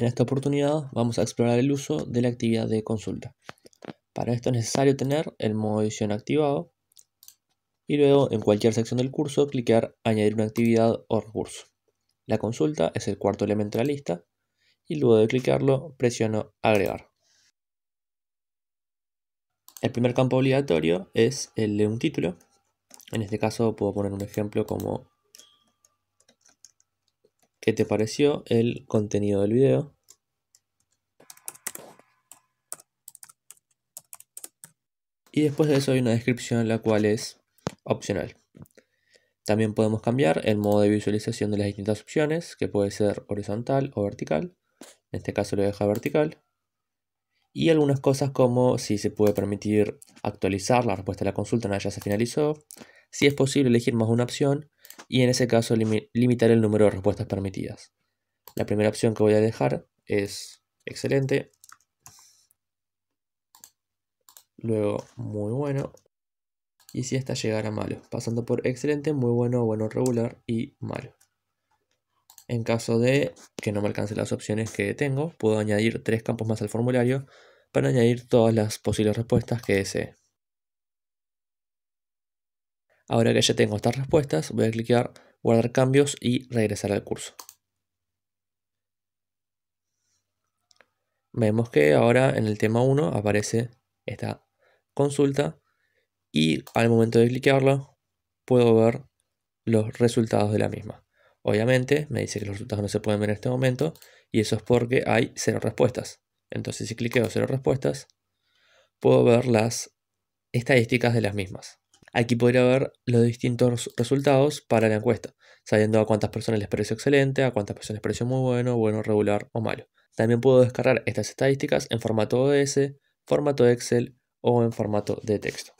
En esta oportunidad vamos a explorar el uso de la actividad de consulta. Para esto es necesario tener el modo edición activado y luego en cualquier sección del curso cliquear añadir una actividad o recurso. La consulta es el cuarto elemento de la lista y luego de clicarlo presiono agregar. El primer campo obligatorio es el de un título. En este caso puedo poner un ejemplo como qué te pareció el contenido del video. Y después de eso hay una descripción la cual es opcional. También podemos cambiar el modo de visualización de las distintas opciones, que puede ser horizontal o vertical. En este caso lo deja vertical. Y algunas cosas como si se puede permitir actualizar la respuesta a la consulta una ya se finalizó, si es posible elegir más una opción y en ese caso limitar el número de respuestas permitidas. La primera opción que voy a dejar es excelente, luego muy bueno, y si esta llegara malo, pasando por excelente, muy bueno, bueno, regular y malo. En caso de que no me alcancen las opciones que tengo, puedo añadir tres campos más al formulario para añadir todas las posibles respuestas que desee. Ahora que ya tengo estas respuestas, voy a clicar guardar cambios y regresar al curso. Vemos que ahora en el tema 1 aparece esta consulta y al momento de clicarla puedo ver los resultados de la misma. Obviamente me dice que los resultados no se pueden ver en este momento y eso es porque hay cero respuestas. Entonces si cliqueo cero respuestas puedo ver las estadísticas de las mismas. Aquí podría ver los distintos resultados para la encuesta, sabiendo a cuántas personas les precio excelente, a cuántas personas les pareció muy bueno, bueno, regular o malo. También puedo descargar estas estadísticas en formato ODS, formato Excel o en formato de texto.